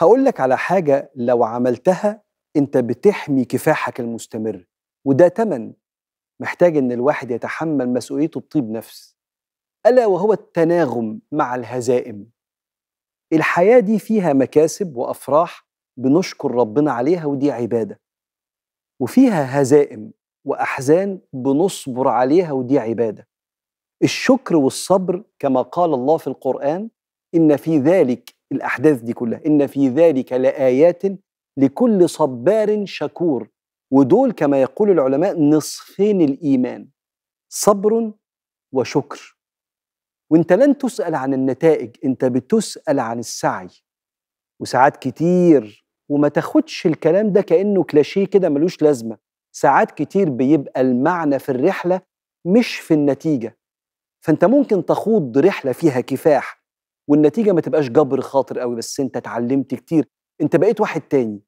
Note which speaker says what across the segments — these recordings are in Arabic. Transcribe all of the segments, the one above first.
Speaker 1: هقول لك على حاجة لو عملتها أنت بتحمي كفاحك المستمر وده تمن محتاج إن الواحد يتحمل مسؤوليته بطيب نفس ألا وهو التناغم مع الهزائم الحياة دي فيها مكاسب وأفراح بنشكر ربنا عليها ودي عبادة وفيها هزائم وأحزان بنصبر عليها ودي عبادة الشكر والصبر كما قال الله في القرآن إن في ذلك الأحداث دي كلها إن في ذلك لآيات لكل صبار شكور ودول كما يقول العلماء نصفين الإيمان صبر وشكر وانت لن تسأل عن النتائج انت بتسأل عن السعي وساعات كتير وما تاخدش الكلام ده كأنه كلاشيه كده ملوش لازمة ساعات كتير بيبقى المعنى في الرحلة مش في النتيجة فانت ممكن تخوض رحلة فيها كفاح والنتيجه ما تبقاش جبر خاطر قوي بس انت اتعلمت كتير انت بقيت واحد تاني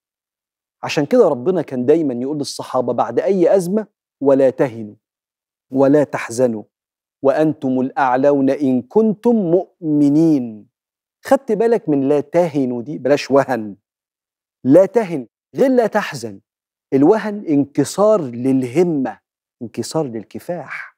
Speaker 1: عشان كده ربنا كان دايما يقول للصحابه بعد اي ازمه ولا تهنوا ولا تحزنوا وانتم الاعلون ان كنتم مؤمنين خدت بالك من لا تهنوا دي بلاش وهن لا تهن غير لا تحزن الوهن انكسار للهمه انكسار للكفاح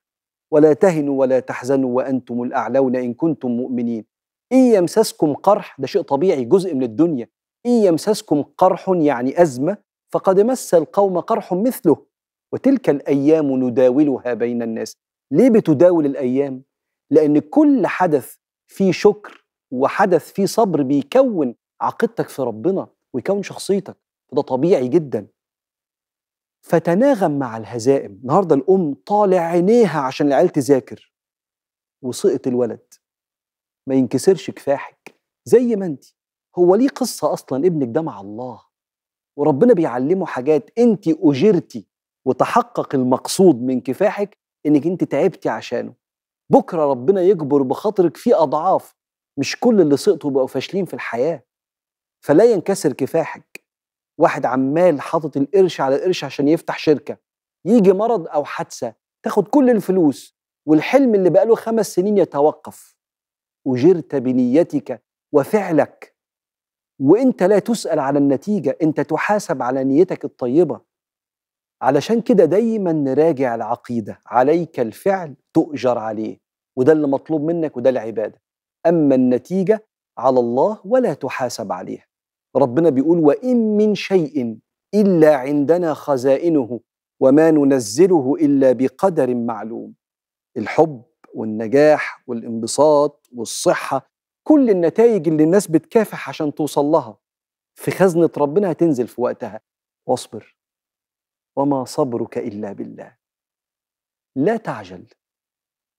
Speaker 1: ولا تهنوا ولا تحزنوا وانتم الاعلون ان كنتم مؤمنين إن يمسسكم قرح ده شيء طبيعي جزء من الدنيا إن يمسسكم قرح يعني أزمة فقد مس القوم قرح مثله وتلك الأيام نداولها بين الناس ليه بتداول الأيام؟ لأن كل حدث فيه شكر وحدث فيه صبر بيكون عقيدتك في ربنا ويكون شخصيتك وده طبيعي جدا فتناغم مع الهزائم النهارده الأم طالع عينيها عشان العيال تذاكر وسقط الولد ما ينكسرش كفاحك زي ما انت هو ليه قصة أصلا ابنك ده مع الله وربنا بيعلمه حاجات انت أجرتي وتحقق المقصود من كفاحك انك انت تعبتي عشانه بكرة ربنا يجبر بخاطرك في أضعاف مش كل اللي سقطوا بقوا فاشلين في الحياة فلا ينكسر كفاحك واحد عمال حاطط القرش على القرش عشان يفتح شركة يجي مرض أو حادثة تاخد كل الفلوس والحلم اللي بقاله خمس سنين يتوقف اجرت بنيتك وفعلك وانت لا تسال على النتيجه انت تحاسب على نيتك الطيبه علشان كده دايما نراجع العقيده عليك الفعل تؤجر عليه وده اللي مطلوب منك وده العباده اما النتيجه على الله ولا تحاسب عليها ربنا بيقول وان من شيء الا عندنا خزائنه وما ننزله الا بقدر معلوم الحب والنجاح والانبساط والصحه كل النتائج اللي الناس بتكافح عشان توصل لها في خزنه ربنا هتنزل في وقتها واصبر وما صبرك الا بالله لا تعجل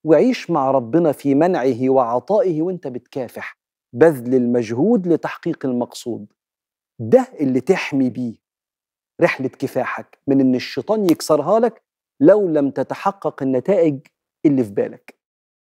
Speaker 1: وعيش مع ربنا في منعه وعطائه وانت بتكافح بذل المجهود لتحقيق المقصود ده اللي تحمي بيه رحلة كفاحك من إن الشيطان يكسرها لك لو لم تتحقق النتائج اللي في بالك